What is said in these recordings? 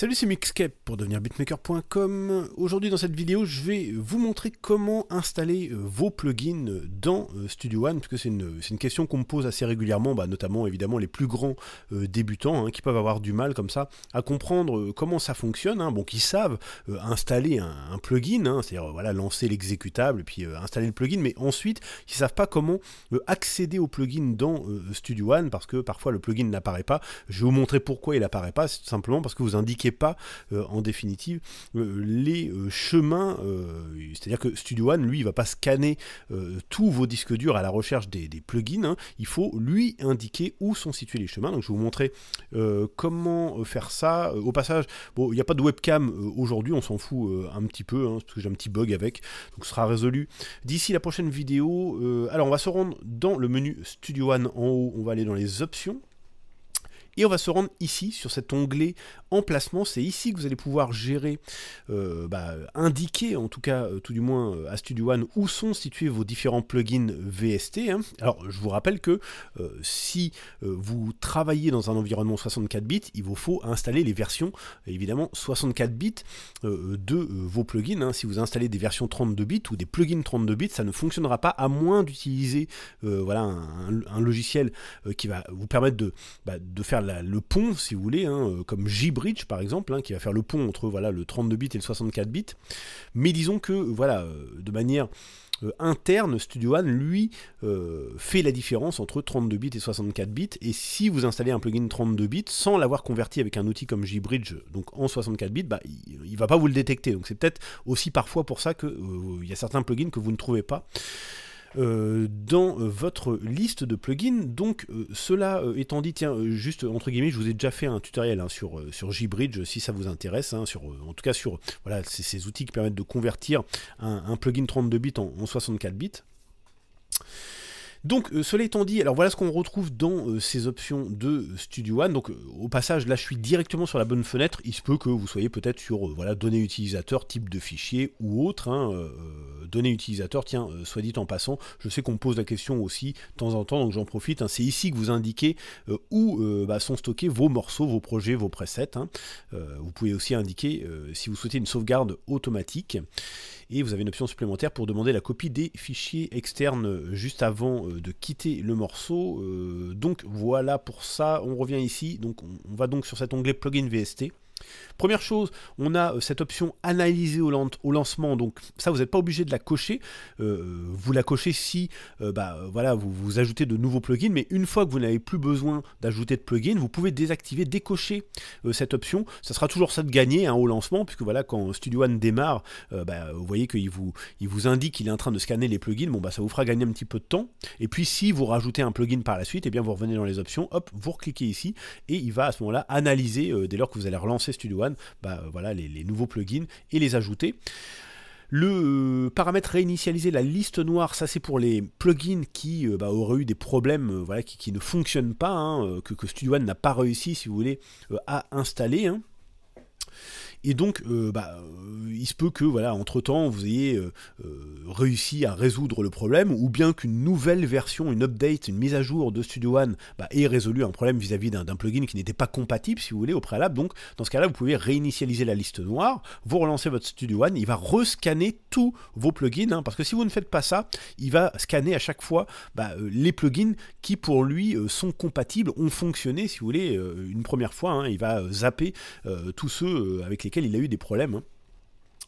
Salut, c'est Mixcape pour devenir Bitmaker.com. Aujourd'hui dans cette vidéo, je vais vous montrer comment installer euh, vos plugins dans euh, Studio One, puisque c'est une, question qu'on me pose assez régulièrement, bah, notamment évidemment les plus grands euh, débutants hein, qui peuvent avoir du mal comme ça à comprendre comment ça fonctionne, hein, bon, qui savent installer un, plugin, hein, c'est-à-dire voilà, lancer l'exécutable et puis installer le plugin, mais ensuite qui savent pas comment accéder au plugin dans Studio One, parce que parfois le plugin n'apparaît pas. Je vais vous montrer pourquoi il n'apparaît pas, tout simplement parce que vous indiquez pas euh, en définitive euh, les euh, chemins. C'est-à-dire que Studio One, lui, il va pas scanner tous vos disques durs à la recherche des, plugins. Hein. Il faut lui indiquer où sont situés les chemins. Donc je vais vous montrer comment faire ça. Au passage, bon, il n'y a pas de webcam aujourd'hui, on s'en fout un petit peu, hein, parce que j'ai un petit bug avec. Donc ce sera résolu d'ici la prochaine vidéo. alors on va se rendre dans le menu Studio One en haut, on va aller dans les options et on va se rendre ici, sur cet onglet emplacement. C'est ici que vous allez pouvoir gérer, euh, bah, indiquer en tout cas, euh, tout du moins à euh, Studio One, où sont situés vos différents plugins VST. Hein. Alors je vous rappelle que si vous travaillez dans un environnement 64 bits, il vous faut installer les versions évidemment 64 bits de vos plugins. Hein. Si vous installez des versions 32 bits ou des plugins 32 bits, ça ne fonctionnera pas à moins d'utiliser voilà, un, logiciel qui va vous permettre de, bah, faire de faire le pont, si vous voulez, hein, euh, comme Jbridge par exemple, hein, qui va faire le pont entre voilà, le 32 bits et le 64 bits. Mais disons que, voilà, euh, de manière euh, interne, Studio One, lui, fait la différence entre 32 bits et 64 bits. Et si vous installez un plugin 32 bits sans l'avoir converti avec un outil comme JBridge, donc en 64 bits, bah, il ne va pas vous le détecter. Donc c'est peut-être aussi parfois pour ça qu'il il y a certains plugins que vous ne trouvez pas. Euh, dans euh, votre liste de plugins. Donc euh, cela étant dit, tiens, juste entre guillemets, je vous ai déjà fait un tutoriel hein, sur, sur JBridge si ça vous intéresse, hein, sur, en tout cas sur voilà, ces outils qui permettent de convertir un, plugin 32 bits en 64 bits. Donc, euh, cela étant dit, alors voilà ce qu'on retrouve dans euh, ces options de euh, Studio One. Donc, au passage, là, je suis directement sur la bonne fenêtre. Il se peut que vous soyez peut-être sur voilà, données utilisateurs, type de fichier ou autre. Hein, données utilisateurs, tiens, soit dit en passant, je sais qu'on me pose la question aussi de temps en temps, donc j'en profite. Hein. C'est ici que vous indiquez où bah, sont stockés vos morceaux, vos projets, vos presets. Hein. vous pouvez aussi indiquer si vous souhaitez une sauvegarde automatique. Et vous avez une option supplémentaire pour demander la copie des fichiers externes juste avant de quitter le morceau. Euh, donc voilà pour ça, on revient ici, donc on, on va donc sur cet onglet plugin VST. Première chose, on a euh, cette option analyser au, lancement, donc ça vous n'êtes pas obligé de la cocher, euh, vous la cochez si euh, bah, voilà, vous, ajoutez de nouveaux plugins, mais une fois que vous n'avez plus besoin d'ajouter de plugins, vous pouvez désactiver, décocher cette option, ça sera toujours ça de gagner hein, au lancement, puisque voilà, quand Studio One démarre, bah, vous voyez qu'il vous, il vous indique qu'il est en train de scanner les plugins, bon bah ça vous fera gagner un petit peu de temps, et puis si vous rajoutez un plugin par la suite, eh bien vous revenez dans les options, hop, vous recliquez ici, et il va à ce moment-là analyser dès lors que vous allez relancer Studio One, bah, euh, voilà, les, nouveaux plugins et les ajouter. Le euh, paramètre réinitialiser la liste noire, ça c'est pour les plugins qui euh, bah, auraient eu des problèmes, voilà, qui, ne fonctionnent pas, hein, que, que, Studio One n'a pas réussi, si vous voulez, à installer. Hein. Et donc, bah, il se peut que, voilà, entre-temps, vous ayez euh, euh, réussi à résoudre le problème, ou bien qu'une nouvelle version, une update, une mise à jour de Studio One bah, ait résolu un problème vis-à-vis d'un plugin qui n'était pas compatible, si vous voulez, au préalable. Donc, dans ce cas-là, vous pouvez réinitialiser la liste noire, vous relancez votre Studio One, il va rescanner tous vos plugins, hein, parce que si vous ne faites pas ça, il va scanner à chaque fois bah, euh, les plugins qui, pour lui, sont compatibles, ont fonctionné, si vous voulez, une première fois. Hein. il va zapper tous ceux avec lesquels il a eu des problèmes. Hein.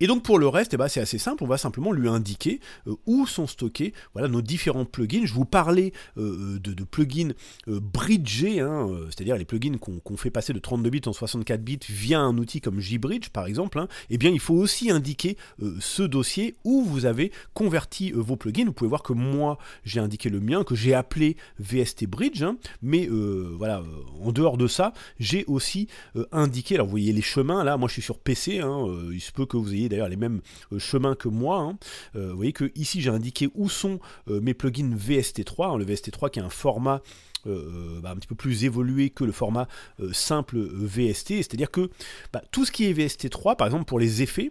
Et donc pour le reste, eh ben, c'est assez simple, on va simplement lui indiquer euh, où sont stockés voilà, nos différents plugins. Je vous parlais euh, euh, de, plugins bridgés, hein, c'est-à-dire les plugins qu'on fait passer de 32 bits en 64 bits via un outil comme JBridge par exemple, hein, eh bien il faut aussi indiquer ce dossier où vous avez converti vos plugins. Vous pouvez voir que moi j'ai indiqué le mien, que j'ai appelé VST Bridge, hein. mais voilà, en dehors de ça, j'ai aussi indiqué, alors vous voyez les chemins là, moi je suis sur PC, hein, il se peut que vous ayez d'ailleurs les mêmes euh, chemins que moi, hein. euh, vous voyez que ici j'ai indiqué où sont euh, mes plugins VST3, hein, le VST3 qui est un format bah, un petit peu plus évolué que le format simple VST, c'est-à-dire que bah, tout ce qui est VST3, par exemple pour les effets,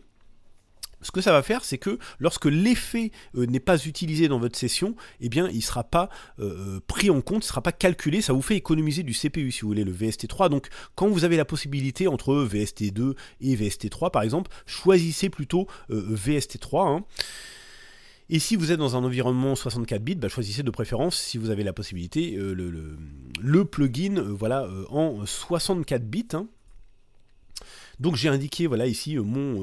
ce que ça va faire, c'est que lorsque l'effet euh, n'est pas utilisé dans votre session, eh bien, il ne sera pas euh, euh, pris en compte, il ne sera pas calculé. Ça vous fait économiser du CPU, si vous voulez, le VST3. Donc, quand vous avez la possibilité entre VST2 et VST3, par exemple, choisissez plutôt VST3. Hein. Et si vous êtes dans un environnement 64 bits, bah, choisissez de préférence, si vous avez la possibilité, le, plugin voilà, en 64 bits. Hein. Donc j'ai indiqué voilà ici mon,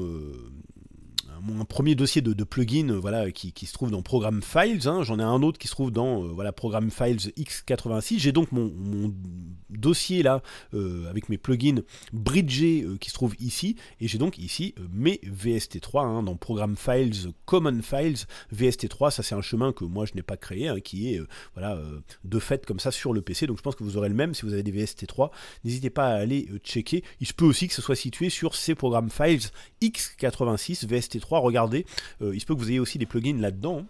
mon premier dossier de, plugin euh, voilà, qui, se trouve dans Program Files. Hein. J'en ai un autre qui se trouve dans euh, voilà, Program Files X86. J'ai donc mon, dossier là euh, avec mes plugins bridgés euh, qui se trouvent ici et j'ai donc ici euh, mes VST3 hein, dans Program Files, Common Files, VST3 ça c'est un chemin que moi je n'ai pas créé hein, qui est voilà de fait comme ça sur le PC donc je pense que vous aurez le même si vous avez des VST3 n'hésitez pas à aller checker il se peut aussi que ce soit situé sur ces Program Files X86 VST3 regardez il se peut que vous ayez aussi des plugins là-dedans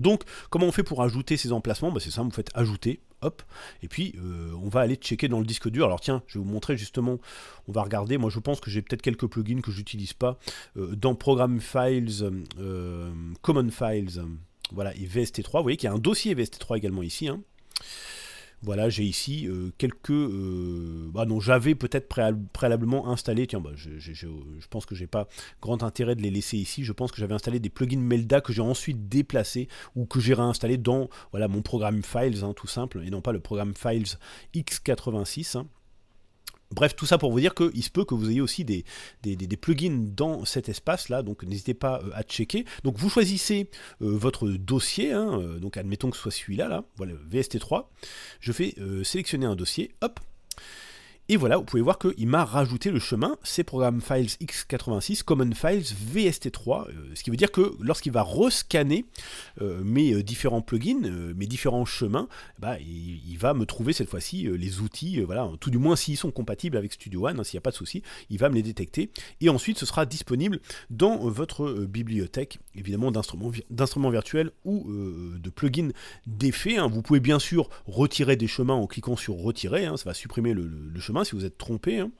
donc, comment on fait pour ajouter ces emplacements bah, C'est simple, vous faites ajouter, hop, et puis euh, on va aller checker dans le disque dur. Alors tiens, je vais vous montrer justement, on va regarder, moi je pense que j'ai peut-être quelques plugins que j'utilise pas, euh, dans Program Files, euh, Common Files, voilà, et VST3, vous voyez qu'il y a un dossier VST3 également ici, hein. Voilà, j'ai ici euh, quelques... ah non, j'avais peut-être préalablement installé... Tiens, bah, je, pense que je pense que j'ai pas grand intérêt de les laisser ici. Je pense que j'avais installé des plugins Melda que j'ai ensuite déplacés ou que j'ai réinstallés dans voilà, mon programme Files, hein, tout simple, et non pas le programme Files X86. Bref, tout ça pour vous dire qu'il se peut que vous ayez aussi des, plugins dans cet espace-là, donc n'hésitez pas euh, à checker. Donc vous choisissez euh, votre dossier, hein, euh, donc admettons que ce soit celui-là, voilà, VST3. Je fais sélectionner un dossier, hop. Et voilà, vous pouvez voir qu'il m'a rajouté le chemin, c'est Programme files x86, common files VST3, euh, ce qui veut dire que lorsqu'il va rescanner euh, mes euh, différents plugins, mes différents chemins, bah, il, va me trouver cette fois-ci les outils, voilà, tout du moins s'ils sont compatibles avec Studio One, hein, s'il n'y a pas de souci, il va me les détecter. Et ensuite, ce sera disponible dans votre bibliothèque, évidemment d'instruments virtuels ou de plugins d'effets. Hein. Vous pouvez bien sûr retirer des chemins en cliquant sur retirer, hein. ça va supprimer le chemin si vous êtes trompé. Hein.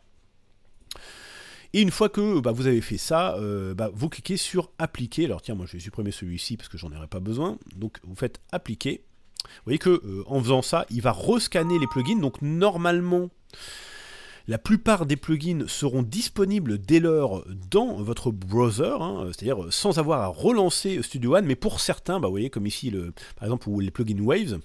Et une fois que bah, vous avez fait ça, euh, bah, vous cliquez sur appliquer. Alors tiens, moi je vais supprimer celui-ci parce que j'en aurais pas besoin. Donc vous faites appliquer. Vous voyez que euh, en faisant ça, il va rescanner les plugins. Donc normalement, la plupart des plugins seront disponibles dès lors dans votre browser, hein, c'est-à-dire euh, sans avoir à relancer Studio One, mais pour certains, bah, vous voyez comme ici le, par exemple les plugins Waves,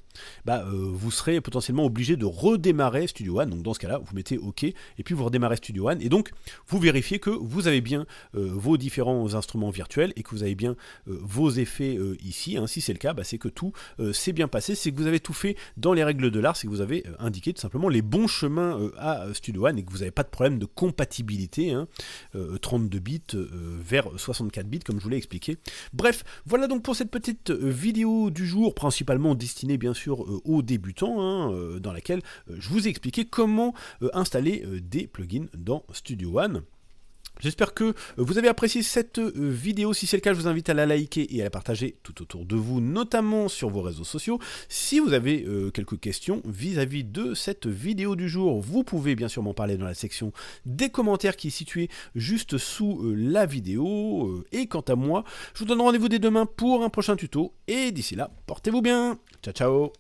bah, euh, vous serez potentiellement obligé de redémarrer Studio One, donc dans ce cas-là vous mettez OK et puis vous redémarrez Studio One et donc vous vérifiez que vous avez bien euh, vos différents instruments virtuels et que vous avez bien vos effets ici, hein. si c'est le cas, bah, c'est que tout s'est bien passé, c'est que vous avez tout fait dans les règles de l'art, c'est que vous avez indiqué tout simplement les bons chemins à Studio One et que vous n'avez pas de problème de compatibilité 32 hein. euh, bits euh, vers 64 bits comme je vous l'ai expliqué. Bref, voilà donc pour cette petite euh, vidéo du jour, principalement destinée bien sûr aux débutants, hein, dans laquelle je vous ai expliqué comment installer des plugins dans Studio One. J'espère que vous avez apprécié cette euh, vidéo. Si c'est le cas, je vous invite à la liker et à la partager tout autour de vous, notamment sur vos réseaux sociaux. Si vous avez euh, quelques questions vis-à-vis de cette vidéo du jour, vous pouvez bien sûr m'en parler dans la section des commentaires qui est située juste sous euh, la vidéo. Et quant à moi, je vous donne rendez-vous dès demain pour un prochain tuto. Et d'ici là, portez-vous bien. Ciao, ciao